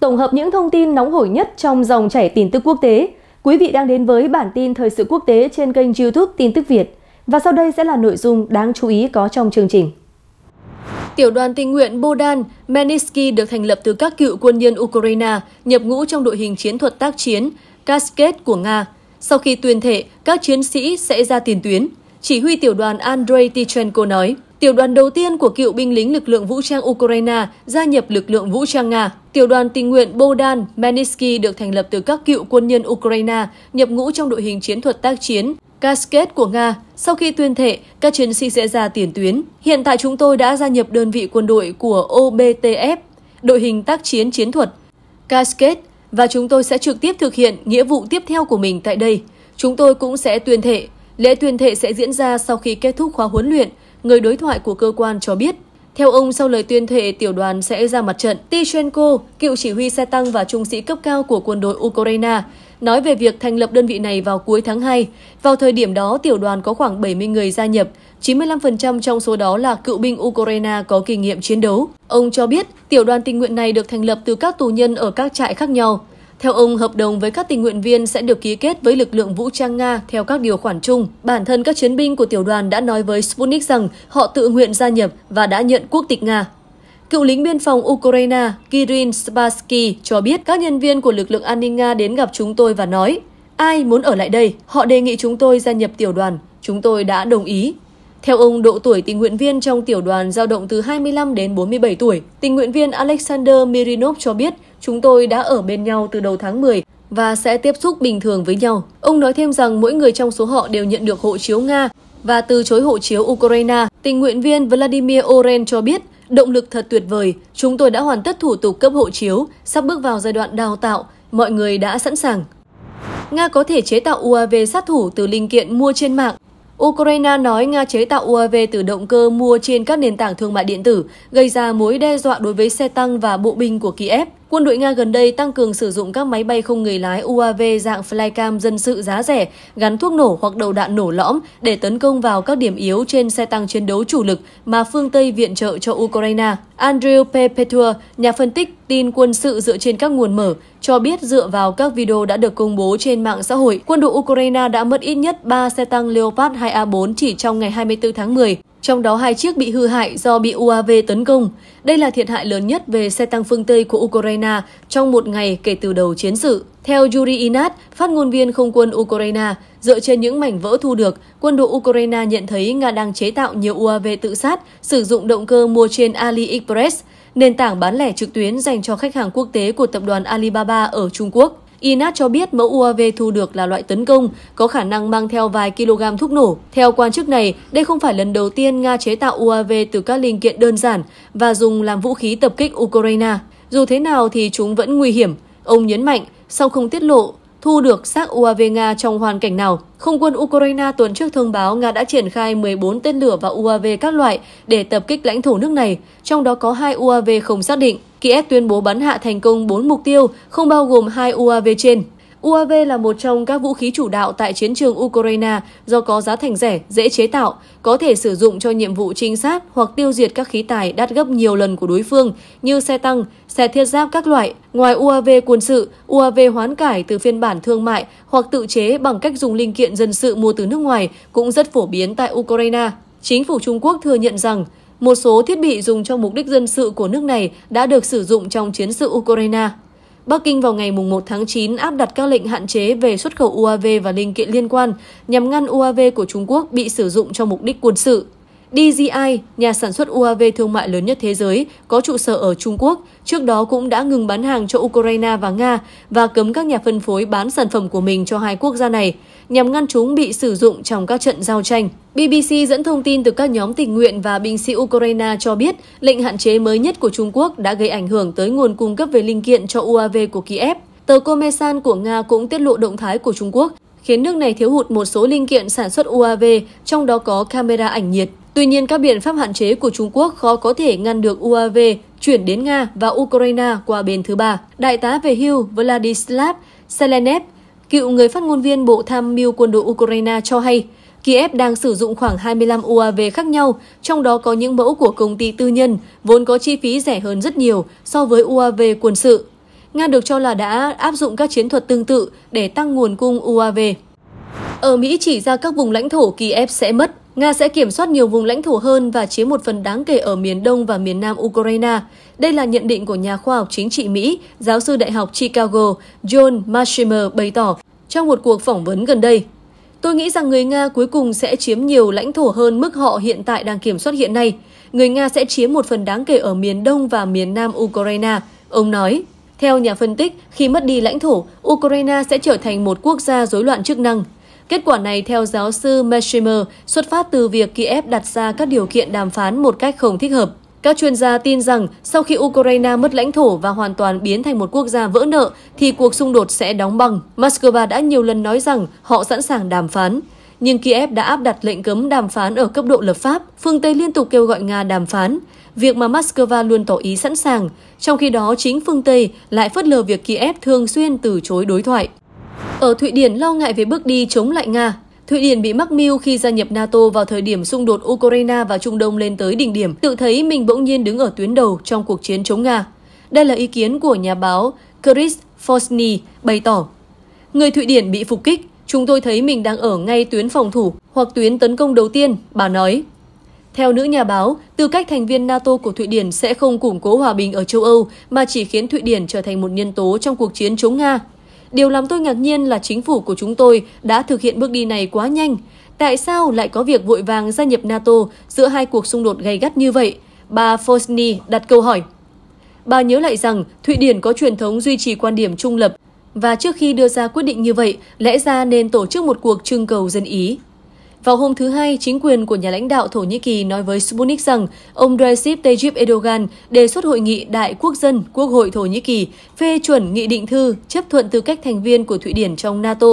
tổng hợp những thông tin nóng hổi nhất trong dòng chảy tin tức quốc tế. Quý vị đang đến với bản tin thời sự quốc tế trên kênh YouTube Tin tức Việt. Và sau đây sẽ là nội dung đáng chú ý có trong chương trình. Tiểu đoàn tình nguyện Bodan Meniski được thành lập từ các cựu quân nhân Ukraine nhập ngũ trong đội hình chiến thuật tác chiến Cascade của Nga. Sau khi tuyên thệ, các chiến sĩ sẽ ra tiền tuyến. Chỉ huy tiểu đoàn Andrei Tichenko nói. Tiểu đoàn đầu tiên của cựu binh lính lực lượng vũ trang Ukraine gia nhập lực lượng vũ trang Nga. Tiểu đoàn tình nguyện Bodan Meninsky được thành lập từ các cựu quân nhân Ukraine nhập ngũ trong đội hình chiến thuật tác chiến Casket của Nga. Sau khi tuyên thệ, các chiến sĩ sẽ ra tiền tuyến. Hiện tại chúng tôi đã gia nhập đơn vị quân đội của OBTF, đội hình tác chiến chiến thuật Casket và chúng tôi sẽ trực tiếp thực hiện nghĩa vụ tiếp theo của mình tại đây. Chúng tôi cũng sẽ tuyên thệ. Lễ tuyên thệ sẽ diễn ra sau khi kết thúc khóa huấn luyện người đối thoại của cơ quan cho biết. Theo ông, sau lời tuyên thệ, tiểu đoàn sẽ ra mặt trận. Tyshenko, cựu chỉ huy xe tăng và trung sĩ cấp cao của quân đội Ukraine, nói về việc thành lập đơn vị này vào cuối tháng 2. Vào thời điểm đó, tiểu đoàn có khoảng 70 người gia nhập, 95% trong số đó là cựu binh Ukraine có kinh nghiệm chiến đấu. Ông cho biết, tiểu đoàn tình nguyện này được thành lập từ các tù nhân ở các trại khác nhau. Theo ông, hợp đồng với các tình nguyện viên sẽ được ký kết với lực lượng vũ trang Nga theo các điều khoản chung. Bản thân các chiến binh của tiểu đoàn đã nói với Sputnik rằng họ tự nguyện gia nhập và đã nhận quốc tịch Nga. Cựu lính biên phòng Ukraine Kirin Spassky cho biết các nhân viên của lực lượng an ninh Nga đến gặp chúng tôi và nói Ai muốn ở lại đây? Họ đề nghị chúng tôi gia nhập tiểu đoàn. Chúng tôi đã đồng ý. Theo ông, độ tuổi tình nguyện viên trong tiểu đoàn dao động từ 25 đến 47 tuổi. Tình nguyện viên Alexander Mirinov cho biết, chúng tôi đã ở bên nhau từ đầu tháng 10 và sẽ tiếp xúc bình thường với nhau. Ông nói thêm rằng mỗi người trong số họ đều nhận được hộ chiếu Nga và từ chối hộ chiếu Ukraine. Tình nguyện viên Vladimir Oren cho biết, động lực thật tuyệt vời, chúng tôi đã hoàn tất thủ tục cấp hộ chiếu, sắp bước vào giai đoạn đào tạo, mọi người đã sẵn sàng. Nga có thể chế tạo UAV sát thủ từ linh kiện mua trên mạng Ukraine nói Nga chế tạo UAV từ động cơ mua trên các nền tảng thương mại điện tử, gây ra mối đe dọa đối với xe tăng và bộ binh của Kiev. Quân đội Nga gần đây tăng cường sử dụng các máy bay không người lái UAV dạng flycam dân sự giá rẻ, gắn thuốc nổ hoặc đầu đạn nổ lõm để tấn công vào các điểm yếu trên xe tăng chiến đấu chủ lực mà phương Tây viện trợ cho Ukraine. Andrew Perpetua, nhà phân tích tin quân sự dựa trên các nguồn mở, cho biết dựa vào các video đã được công bố trên mạng xã hội, quân đội Ukraine đã mất ít nhất 3 xe tăng Leopard 2A4 chỉ trong ngày 24 tháng 10. Trong đó hai chiếc bị hư hại do bị UAV tấn công. Đây là thiệt hại lớn nhất về xe tăng phương Tây của Ukraine trong một ngày kể từ đầu chiến sự. Theo Yuri Inat, phát ngôn viên không quân Ukraine, dựa trên những mảnh vỡ thu được, quân đội Ukraine nhận thấy Nga đang chế tạo nhiều UAV tự sát, sử dụng động cơ mua trên AliExpress, nền tảng bán lẻ trực tuyến dành cho khách hàng quốc tế của tập đoàn Alibaba ở Trung Quốc. Inat cho biết mẫu UAV thu được là loại tấn công, có khả năng mang theo vài kg thuốc nổ. Theo quan chức này, đây không phải lần đầu tiên Nga chế tạo UAV từ các linh kiện đơn giản và dùng làm vũ khí tập kích Ukraine. Dù thế nào thì chúng vẫn nguy hiểm. Ông nhấn mạnh, sau không tiết lộ thu được xác UAV Nga trong hoàn cảnh nào. Không quân Ukraine tuần trước thông báo Nga đã triển khai 14 tên lửa và UAV các loại để tập kích lãnh thổ nước này, trong đó có hai UAV không xác định. Kiev tuyên bố bắn hạ thành công 4 mục tiêu, không bao gồm hai UAV trên. UAV là một trong các vũ khí chủ đạo tại chiến trường Ukraine do có giá thành rẻ, dễ chế tạo, có thể sử dụng cho nhiệm vụ trinh sát hoặc tiêu diệt các khí tài đắt gấp nhiều lần của đối phương như xe tăng, xe thiết giáp các loại. Ngoài UAV quân sự, UAV hoán cải từ phiên bản thương mại hoặc tự chế bằng cách dùng linh kiện dân sự mua từ nước ngoài cũng rất phổ biến tại Ukraine. Chính phủ Trung Quốc thừa nhận rằng một số thiết bị dùng cho mục đích dân sự của nước này đã được sử dụng trong chiến sự Ukraine. Bắc Kinh vào ngày 1 tháng 9 áp đặt các lệnh hạn chế về xuất khẩu UAV và linh kiện liên quan nhằm ngăn UAV của Trung Quốc bị sử dụng cho mục đích quân sự. DJI, nhà sản xuất UAV thương mại lớn nhất thế giới, có trụ sở ở Trung Quốc, trước đó cũng đã ngừng bán hàng cho Ukraine và Nga và cấm các nhà phân phối bán sản phẩm của mình cho hai quốc gia này nhằm ngăn chúng bị sử dụng trong các trận giao tranh. BBC dẫn thông tin từ các nhóm tình nguyện và binh sĩ Ukraine cho biết lệnh hạn chế mới nhất của Trung Quốc đã gây ảnh hưởng tới nguồn cung cấp về linh kiện cho UAV của Kiev. Tờ Komesan của Nga cũng tiết lộ động thái của Trung Quốc, khiến nước này thiếu hụt một số linh kiện sản xuất UAV, trong đó có camera ảnh nhiệt. Tuy nhiên, các biện pháp hạn chế của Trung Quốc khó có thể ngăn được UAV chuyển đến Nga và Ukraine qua bên thứ ba. Đại tá về hưu Vladislav Selenev Cựu người phát ngôn viên Bộ Tham mưu quân đội Ukraine cho hay, Kiev đang sử dụng khoảng 25 UAV khác nhau, trong đó có những mẫu của công ty tư nhân, vốn có chi phí rẻ hơn rất nhiều so với UAV quân sự. Nga được cho là đã áp dụng các chiến thuật tương tự để tăng nguồn cung UAV. Ở Mỹ chỉ ra các vùng lãnh thổ Kiev sẽ mất, Nga sẽ kiểm soát nhiều vùng lãnh thổ hơn và chiếm một phần đáng kể ở miền đông và miền nam Ukraine. Đây là nhận định của nhà khoa học chính trị Mỹ, giáo sư Đại học Chicago John Marshimer bày tỏ trong một cuộc phỏng vấn gần đây. Tôi nghĩ rằng người Nga cuối cùng sẽ chiếm nhiều lãnh thổ hơn mức họ hiện tại đang kiểm soát hiện nay. Người Nga sẽ chiếm một phần đáng kể ở miền Đông và miền Nam Ukraine, ông nói. Theo nhà phân tích, khi mất đi lãnh thổ, Ukraine sẽ trở thành một quốc gia rối loạn chức năng. Kết quả này, theo giáo sư Meshimer, xuất phát từ việc Kiev đặt ra các điều kiện đàm phán một cách không thích hợp. Các chuyên gia tin rằng sau khi Ukraine mất lãnh thổ và hoàn toàn biến thành một quốc gia vỡ nợ thì cuộc xung đột sẽ đóng băng. Moscow đã nhiều lần nói rằng họ sẵn sàng đàm phán. Nhưng Kiev đã áp đặt lệnh cấm đàm phán ở cấp độ lập pháp. Phương Tây liên tục kêu gọi Nga đàm phán. Việc mà Moscow luôn tỏ ý sẵn sàng, trong khi đó chính phương Tây lại phớt lờ việc Kiev thường xuyên từ chối đối thoại. Ở Thụy Điển lo ngại về bước đi chống lại Nga, Thụy Điển bị mắc mưu khi gia nhập NATO vào thời điểm xung đột Ukraine và Trung Đông lên tới đỉnh điểm, tự thấy mình bỗng nhiên đứng ở tuyến đầu trong cuộc chiến chống Nga. Đây là ý kiến của nhà báo Chris Fosny bày tỏ. Người Thụy Điển bị phục kích, chúng tôi thấy mình đang ở ngay tuyến phòng thủ hoặc tuyến tấn công đầu tiên, bà nói. Theo nữ nhà báo, tư cách thành viên NATO của Thụy Điển sẽ không củng cố hòa bình ở châu Âu mà chỉ khiến Thụy Điển trở thành một nhân tố trong cuộc chiến chống Nga. Điều làm tôi ngạc nhiên là chính phủ của chúng tôi đã thực hiện bước đi này quá nhanh. Tại sao lại có việc vội vàng gia nhập NATO giữa hai cuộc xung đột gay gắt như vậy? Bà Fosny đặt câu hỏi. Bà nhớ lại rằng Thụy Điển có truyền thống duy trì quan điểm trung lập và trước khi đưa ra quyết định như vậy, lẽ ra nên tổ chức một cuộc trưng cầu dân ý. Vào hôm thứ Hai, chính quyền của nhà lãnh đạo Thổ Nhĩ Kỳ nói với Sputnik rằng ông Recep Tayyip Erdogan đề xuất hội nghị Đại Quốc dân Quốc hội Thổ Nhĩ Kỳ phê chuẩn nghị định thư chấp thuận tư cách thành viên của Thụy Điển trong NATO.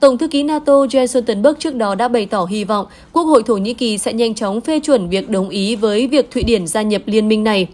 Tổng thư ký NATO Jens Stoltenberg trước đó đã bày tỏ hy vọng Quốc hội Thổ Nhĩ Kỳ sẽ nhanh chóng phê chuẩn việc đồng ý với việc Thụy Điển gia nhập liên minh này.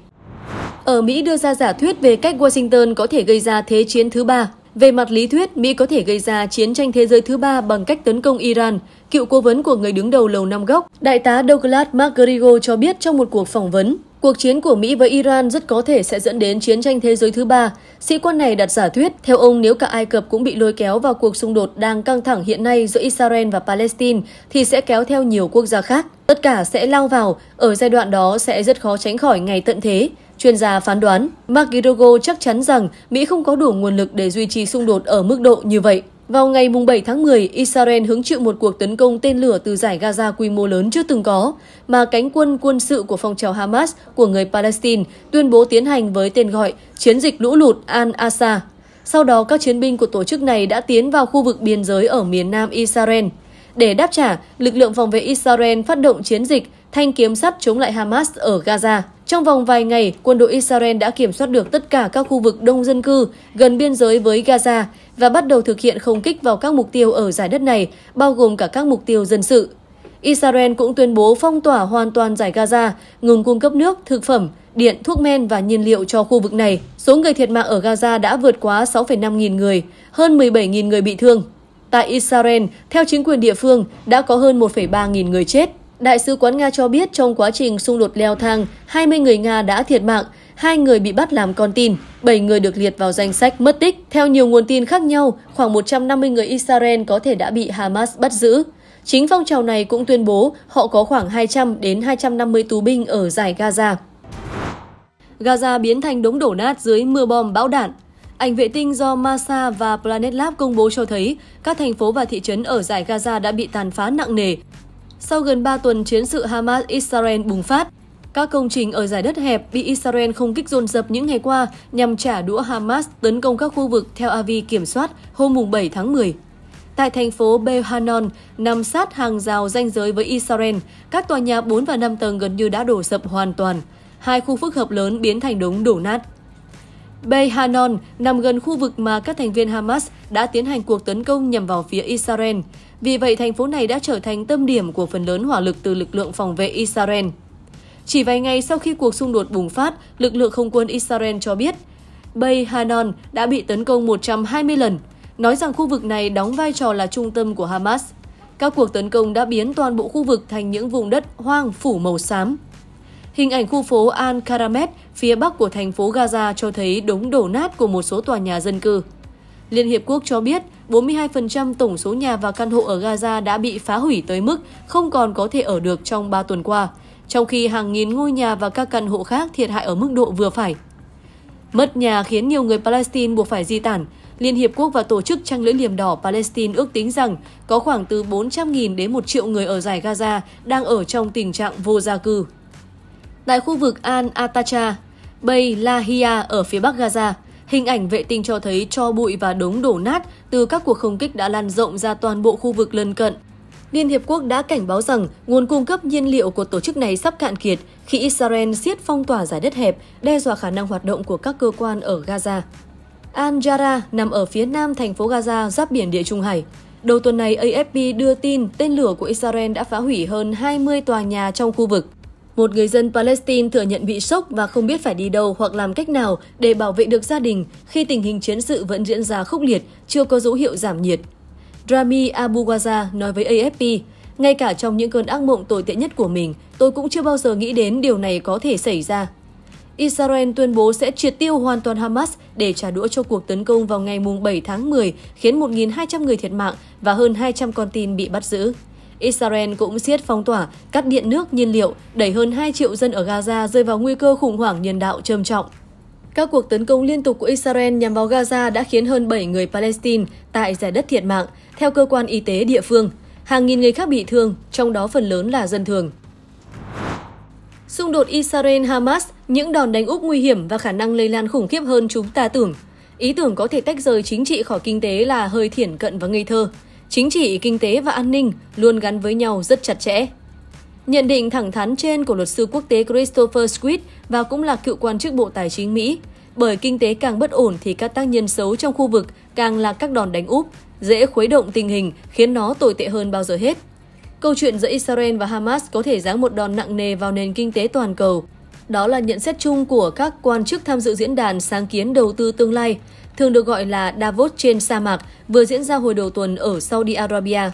Ở Mỹ đưa ra giả thuyết về cách Washington có thể gây ra thế chiến thứ ba. Về mặt lý thuyết, Mỹ có thể gây ra chiến tranh thế giới thứ ba bằng cách tấn công Iran. Cựu cố vấn của người đứng đầu Lầu Năm Góc, Đại tá Douglas McGregor cho biết trong một cuộc phỏng vấn, cuộc chiến của Mỹ với Iran rất có thể sẽ dẫn đến chiến tranh thế giới thứ ba. Sĩ quan này đặt giả thuyết, theo ông nếu cả Ai Cập cũng bị lôi kéo vào cuộc xung đột đang căng thẳng hiện nay giữa Israel và Palestine thì sẽ kéo theo nhiều quốc gia khác. Tất cả sẽ lao vào, ở giai đoạn đó sẽ rất khó tránh khỏi ngày tận thế. Chuyên gia phán đoán, Mark Girogo chắc chắn rằng Mỹ không có đủ nguồn lực để duy trì xung đột ở mức độ như vậy. Vào ngày 7 tháng 10, Israel hứng chịu một cuộc tấn công tên lửa từ giải Gaza quy mô lớn chưa từng có, mà cánh quân quân sự của phong trào Hamas của người Palestine tuyên bố tiến hành với tên gọi Chiến dịch lũ lụt al Asa. Sau đó, các chiến binh của tổ chức này đã tiến vào khu vực biên giới ở miền nam Israel. Để đáp trả, lực lượng phòng vệ Israel phát động chiến dịch thanh kiếm sắt chống lại Hamas ở Gaza. Trong vòng vài ngày, quân đội Israel đã kiểm soát được tất cả các khu vực đông dân cư gần biên giới với Gaza và bắt đầu thực hiện không kích vào các mục tiêu ở giải đất này, bao gồm cả các mục tiêu dân sự. Israel cũng tuyên bố phong tỏa hoàn toàn giải Gaza, ngừng cung cấp nước, thực phẩm, điện, thuốc men và nhiên liệu cho khu vực này. Số người thiệt mạng ở Gaza đã vượt quá 6,5 nghìn người, hơn 17 nghìn người bị thương. Tại Israel, theo chính quyền địa phương, đã có hơn 1,3 nghìn người chết. Đại sứ quán Nga cho biết trong quá trình xung đột leo thang, 20 người Nga đã thiệt mạng, hai người bị bắt làm con tin, 7 người được liệt vào danh sách mất tích. Theo nhiều nguồn tin khác nhau, khoảng 150 người Israel có thể đã bị Hamas bắt giữ. Chính phong trào này cũng tuyên bố họ có khoảng 200 đến 250 tù binh ở giải Gaza. Gaza biến thành đống đổ nát dưới mưa bom bão đạn. Ảnh vệ tinh do NASA và Planet Lab công bố cho thấy các thành phố và thị trấn ở giải Gaza đã bị tàn phá nặng nề, sau gần 3 tuần chiến sự Hamas-Israel bùng phát, các công trình ở giải đất hẹp bị Israel không kích dồn dập những ngày qua nhằm trả đũa Hamas tấn công các khu vực theo Avi kiểm soát hôm 7 tháng 10. Tại thành phố Behanon, nằm sát hàng rào ranh giới với Israel, các tòa nhà 4 và 5 tầng gần như đã đổ sập hoàn toàn. Hai khu phức hợp lớn biến thành đống đổ nát. Behanon nằm gần khu vực mà các thành viên Hamas đã tiến hành cuộc tấn công nhằm vào phía Israel. Vì vậy, thành phố này đã trở thành tâm điểm của phần lớn hỏa lực từ lực lượng phòng vệ Israel. Chỉ vài ngày sau khi cuộc xung đột bùng phát, lực lượng không quân Israel cho biết Bay Hanon đã bị tấn công 120 lần, nói rằng khu vực này đóng vai trò là trung tâm của Hamas. Các cuộc tấn công đã biến toàn bộ khu vực thành những vùng đất hoang phủ màu xám. Hình ảnh khu phố Al-Karamet phía bắc của thành phố Gaza cho thấy đống đổ nát của một số tòa nhà dân cư. Liên Hiệp Quốc cho biết 42% tổng số nhà và căn hộ ở Gaza đã bị phá hủy tới mức không còn có thể ở được trong 3 tuần qua, trong khi hàng nghìn ngôi nhà và các căn hộ khác thiệt hại ở mức độ vừa phải. Mất nhà khiến nhiều người Palestine buộc phải di tản. Liên Hiệp Quốc và Tổ chức Trăng lưỡi liềm đỏ Palestine ước tính rằng có khoảng từ 400.000 đến 1 triệu người ở giải Gaza đang ở trong tình trạng vô gia cư. Tại khu vực Al Atacha, Bay Lahia ở phía bắc Gaza, Hình ảnh vệ tinh cho thấy cho bụi và đống đổ nát từ các cuộc không kích đã lan rộng ra toàn bộ khu vực lân cận. Liên Hiệp Quốc đã cảnh báo rằng nguồn cung cấp nhiên liệu của tổ chức này sắp cạn kiệt khi Israel siết phong tỏa giải đất hẹp, đe dọa khả năng hoạt động của các cơ quan ở Gaza. Al Jara nằm ở phía nam thành phố Gaza giáp biển Địa Trung Hải. Đầu tuần này, AFP đưa tin tên lửa của Israel đã phá hủy hơn 20 tòa nhà trong khu vực một người dân Palestine thừa nhận bị sốc và không biết phải đi đâu hoặc làm cách nào để bảo vệ được gia đình khi tình hình chiến sự vẫn diễn ra khốc liệt, chưa có dấu hiệu giảm nhiệt. Rami Ghaza nói với AFP, ngay cả trong những cơn ác mộng tồi tệ nhất của mình, tôi cũng chưa bao giờ nghĩ đến điều này có thể xảy ra. Israel tuyên bố sẽ triệt tiêu hoàn toàn Hamas để trả đũa cho cuộc tấn công vào ngày 7 tháng 10 khiến 1.200 người thiệt mạng và hơn 200 con tin bị bắt giữ. Israel cũng siết phong tỏa, cắt điện nước, nhiên liệu, đẩy hơn 2 triệu dân ở Gaza rơi vào nguy cơ khủng hoảng nhân đạo trầm trọng. Các cuộc tấn công liên tục của Israel nhằm vào Gaza đã khiến hơn 7 người Palestine tại giải đất thiệt mạng, theo cơ quan y tế địa phương. Hàng nghìn người khác bị thương, trong đó phần lớn là dân thường. Xung đột Israel-Hamas, những đòn đánh úp nguy hiểm và khả năng lây lan khủng khiếp hơn chúng ta tưởng. Ý tưởng có thể tách rời chính trị khỏi kinh tế là hơi thiển cận và ngây thơ chính trị, kinh tế và an ninh luôn gắn với nhau rất chặt chẽ. Nhận định thẳng thắn trên của luật sư quốc tế Christopher Squid và cũng là cựu quan chức Bộ Tài chính Mỹ, bởi kinh tế càng bất ổn thì các tác nhân xấu trong khu vực càng là các đòn đánh úp, dễ khuấy động tình hình khiến nó tồi tệ hơn bao giờ hết. Câu chuyện giữa Israel và Hamas có thể giáng một đòn nặng nề vào nền kinh tế toàn cầu. Đó là nhận xét chung của các quan chức tham dự diễn đàn sáng kiến đầu tư tương lai thường được gọi là Davos trên sa mạc, vừa diễn ra hồi đầu tuần ở Saudi Arabia.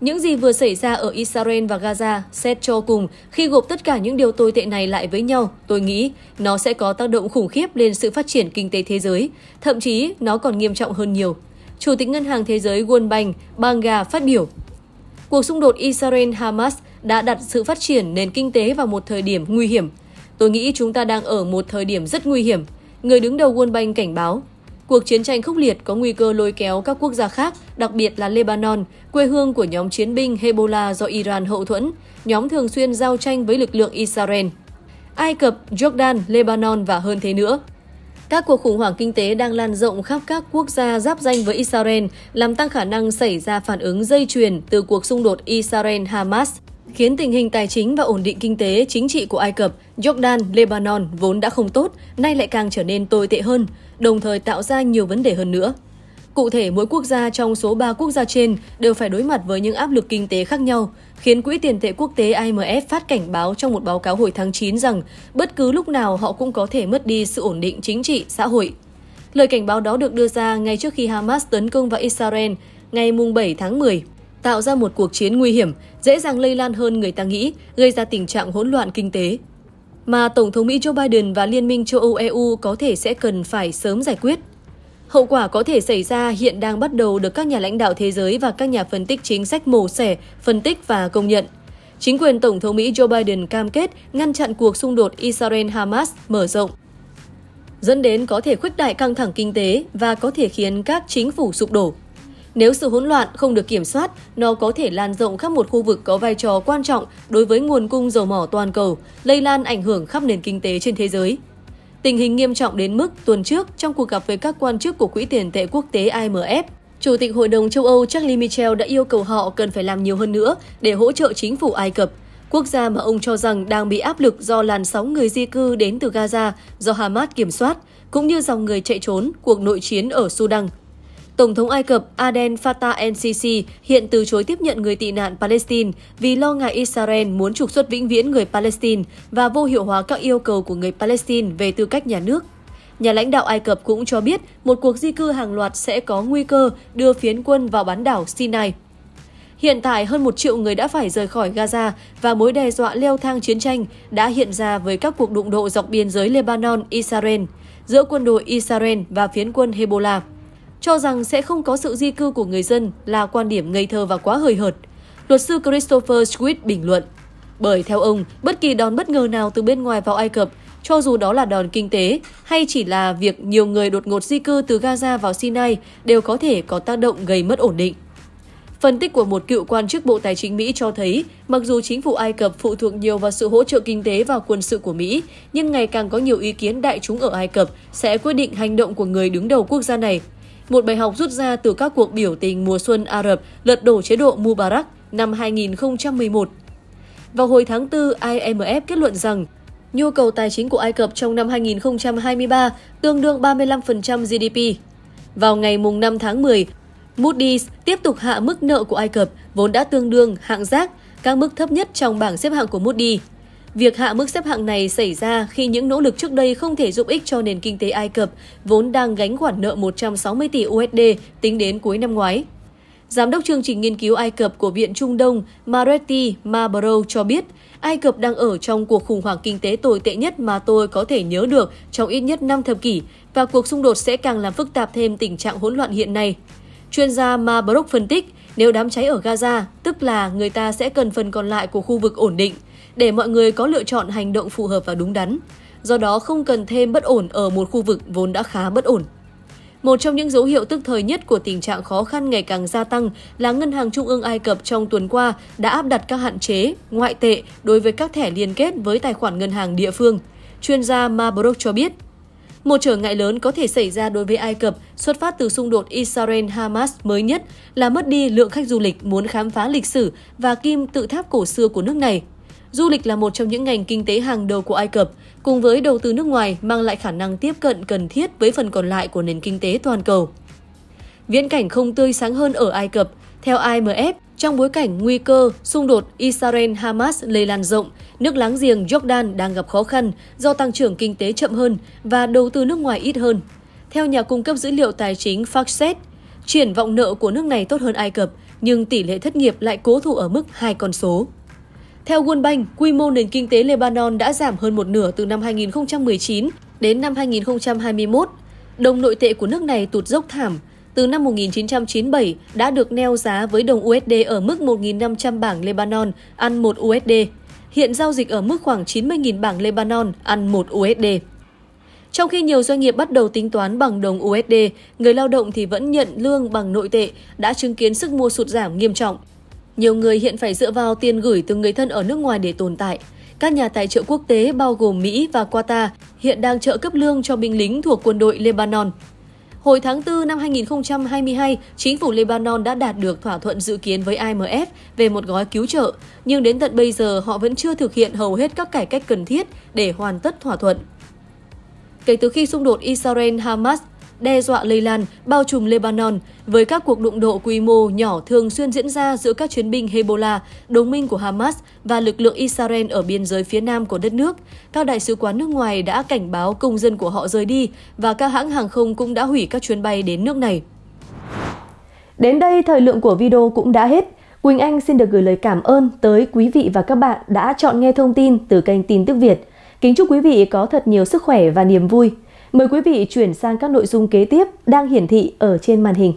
Những gì vừa xảy ra ở Israel và Gaza, xét cho cùng, khi gộp tất cả những điều tồi tệ này lại với nhau, tôi nghĩ nó sẽ có tác động khủng khiếp lên sự phát triển kinh tế thế giới, thậm chí nó còn nghiêm trọng hơn nhiều. Chủ tịch Ngân hàng Thế giới World Bank, Banga phát biểu, cuộc xung đột Israel-Hamas đã đặt sự phát triển nền kinh tế vào một thời điểm nguy hiểm. Tôi nghĩ chúng ta đang ở một thời điểm rất nguy hiểm. Người đứng đầu World Bank cảnh báo, Cuộc chiến tranh khốc liệt có nguy cơ lôi kéo các quốc gia khác, đặc biệt là Lebanon, quê hương của nhóm chiến binh Hezbollah do Iran hậu thuẫn, nhóm thường xuyên giao tranh với lực lượng Israel. Ai Cập, Jordan, Lebanon và hơn thế nữa. Các cuộc khủng hoảng kinh tế đang lan rộng khắp các quốc gia giáp danh với Israel, làm tăng khả năng xảy ra phản ứng dây chuyền từ cuộc xung đột Israel-Hamas khiến tình hình tài chính và ổn định kinh tế, chính trị của Ai Cập, Jordan, Lebanon vốn đã không tốt, nay lại càng trở nên tồi tệ hơn, đồng thời tạo ra nhiều vấn đề hơn nữa. Cụ thể, mỗi quốc gia trong số 3 quốc gia trên đều phải đối mặt với những áp lực kinh tế khác nhau, khiến Quỹ tiền tệ quốc tế IMF phát cảnh báo trong một báo cáo hồi tháng 9 rằng bất cứ lúc nào họ cũng có thể mất đi sự ổn định chính trị, xã hội. Lời cảnh báo đó được đưa ra ngay trước khi Hamas tấn công vào Israel ngày 7 tháng 10 tạo ra một cuộc chiến nguy hiểm, dễ dàng lây lan hơn người ta nghĩ, gây ra tình trạng hỗn loạn kinh tế. Mà Tổng thống Mỹ Joe Biden và Liên minh châu Âu-EU có thể sẽ cần phải sớm giải quyết. Hậu quả có thể xảy ra hiện đang bắt đầu được các nhà lãnh đạo thế giới và các nhà phân tích chính sách mổ xẻ, phân tích và công nhận. Chính quyền Tổng thống Mỹ Joe Biden cam kết ngăn chặn cuộc xung đột Israel-Hamas mở rộng, dẫn đến có thể khuếch đại căng thẳng kinh tế và có thể khiến các chính phủ sụp đổ. Nếu sự hỗn loạn không được kiểm soát, nó có thể lan rộng khắp một khu vực có vai trò quan trọng đối với nguồn cung dầu mỏ toàn cầu, lây lan ảnh hưởng khắp nền kinh tế trên thế giới. Tình hình nghiêm trọng đến mức tuần trước trong cuộc gặp với các quan chức của Quỹ tiền tệ quốc tế IMF, Chủ tịch Hội đồng châu Âu Charles Michel đã yêu cầu họ cần phải làm nhiều hơn nữa để hỗ trợ chính phủ Ai Cập, quốc gia mà ông cho rằng đang bị áp lực do làn sóng người di cư đến từ Gaza do Hamas kiểm soát, cũng như dòng người chạy trốn cuộc nội chiến ở Sudan – Tổng thống Ai Cập Aden Fattah NCC hiện từ chối tiếp nhận người tị nạn Palestine vì lo ngại Israel muốn trục xuất vĩnh viễn người Palestine và vô hiệu hóa các yêu cầu của người Palestine về tư cách nhà nước. Nhà lãnh đạo Ai Cập cũng cho biết một cuộc di cư hàng loạt sẽ có nguy cơ đưa phiến quân vào bán đảo Sinai. Hiện tại, hơn một triệu người đã phải rời khỏi Gaza và mối đe dọa leo thang chiến tranh đã hiện ra với các cuộc đụng độ dọc biên giới Lebanon-Israel giữa quân đội Israel và phiến quân Hezbollah cho rằng sẽ không có sự di cư của người dân là quan điểm ngây thơ và quá hời hợt. Luật sư Christopher Swift bình luận, bởi theo ông, bất kỳ đòn bất ngờ nào từ bên ngoài vào Ai Cập, cho dù đó là đòn kinh tế hay chỉ là việc nhiều người đột ngột di cư từ Gaza vào Sinai đều có thể có tác động gây mất ổn định. Phân tích của một cựu quan chức Bộ Tài chính Mỹ cho thấy, mặc dù chính phủ Ai Cập phụ thuộc nhiều vào sự hỗ trợ kinh tế và quân sự của Mỹ, nhưng ngày càng có nhiều ý kiến đại chúng ở Ai Cập sẽ quyết định hành động của người đứng đầu quốc gia này một bài học rút ra từ các cuộc biểu tình mùa xuân Ả Rập lật đổ chế độ Mubarak năm 2011. Vào hồi tháng 4, IMF kết luận rằng nhu cầu tài chính của Ai Cập trong năm 2023 tương đương 35% GDP. Vào ngày mùng 5 tháng 10, Moody's tiếp tục hạ mức nợ của Ai Cập vốn đã tương đương hạng rác, các mức thấp nhất trong bảng xếp hạng của Moody. Việc hạ mức xếp hạng này xảy ra khi những nỗ lực trước đây không thể giúp ích cho nền kinh tế Ai Cập, vốn đang gánh khoản nợ 160 tỷ USD tính đến cuối năm ngoái. Giám đốc chương trình nghiên cứu Ai Cập của Viện Trung Đông Maretti Mabro cho biết, Ai Cập đang ở trong cuộc khủng hoảng kinh tế tồi tệ nhất mà tôi có thể nhớ được trong ít nhất 5 thập kỷ và cuộc xung đột sẽ càng làm phức tạp thêm tình trạng hỗn loạn hiện nay. Chuyên gia Mabrook phân tích, nếu đám cháy ở Gaza, tức là người ta sẽ cần phần còn lại của khu vực ổn định – để mọi người có lựa chọn hành động phù hợp và đúng đắn, do đó không cần thêm bất ổn ở một khu vực vốn đã khá bất ổn. Một trong những dấu hiệu tức thời nhất của tình trạng khó khăn ngày càng gia tăng là Ngân hàng Trung ương Ai Cập trong tuần qua đã áp đặt các hạn chế, ngoại tệ đối với các thẻ liên kết với tài khoản ngân hàng địa phương. Chuyên gia Mabrok cho biết, một trở ngại lớn có thể xảy ra đối với Ai Cập xuất phát từ xung đột Israel-Hamas mới nhất là mất đi lượng khách du lịch muốn khám phá lịch sử và kim tự tháp cổ xưa của nước này Du lịch là một trong những ngành kinh tế hàng đầu của Ai Cập, cùng với đầu tư nước ngoài mang lại khả năng tiếp cận cần thiết với phần còn lại của nền kinh tế toàn cầu. Viễn cảnh không tươi sáng hơn ở Ai Cập, theo IMF, trong bối cảnh nguy cơ xung đột Israel-Hamas lây lan rộng, nước láng giềng Jordan đang gặp khó khăn do tăng trưởng kinh tế chậm hơn và đầu tư nước ngoài ít hơn. Theo nhà cung cấp dữ liệu tài chính Foxet, triển vọng nợ của nước này tốt hơn Ai Cập, nhưng tỷ lệ thất nghiệp lại cố thủ ở mức hai con số. Theo World Bank, quy mô nền kinh tế Lebanon đã giảm hơn một nửa từ năm 2019 đến năm 2021. Đồng nội tệ của nước này tụt dốc thảm, từ năm 1997 đã được neo giá với đồng USD ở mức 1.500 bảng Lebanon, ăn 1 USD. Hiện giao dịch ở mức khoảng 90.000 bảng Lebanon, ăn 1 USD. Trong khi nhiều doanh nghiệp bắt đầu tính toán bằng đồng USD, người lao động thì vẫn nhận lương bằng nội tệ đã chứng kiến sức mua sụt giảm nghiêm trọng. Nhiều người hiện phải dựa vào tiền gửi từ người thân ở nước ngoài để tồn tại. Các nhà tài trợ quốc tế bao gồm Mỹ và Qatar hiện đang trợ cấp lương cho binh lính thuộc quân đội Lebanon. Hồi tháng 4 năm 2022, chính phủ Lebanon đã đạt được thỏa thuận dự kiến với IMF về một gói cứu trợ, nhưng đến tận bây giờ họ vẫn chưa thực hiện hầu hết các cải cách cần thiết để hoàn tất thỏa thuận. Kể từ khi xung đột Israel-Hamas đe dọa lây lan bao trùm Lebanon với các cuộc đụng độ quy mô nhỏ thường xuyên diễn ra giữa các chiến binh Hezbollah, đồng minh của Hamas và lực lượng Israel ở biên giới phía nam của đất nước. Các đại sứ quán nước ngoài đã cảnh báo công dân của họ rời đi và các hãng hàng không cũng đã hủy các chuyến bay đến nước này. Đến đây thời lượng của video cũng đã hết. Quỳnh Anh xin được gửi lời cảm ơn tới quý vị và các bạn đã chọn nghe thông tin từ kênh Tin Tức Việt. Kính chúc quý vị có thật nhiều sức khỏe và niềm vui. Mời quý vị chuyển sang các nội dung kế tiếp đang hiển thị ở trên màn hình.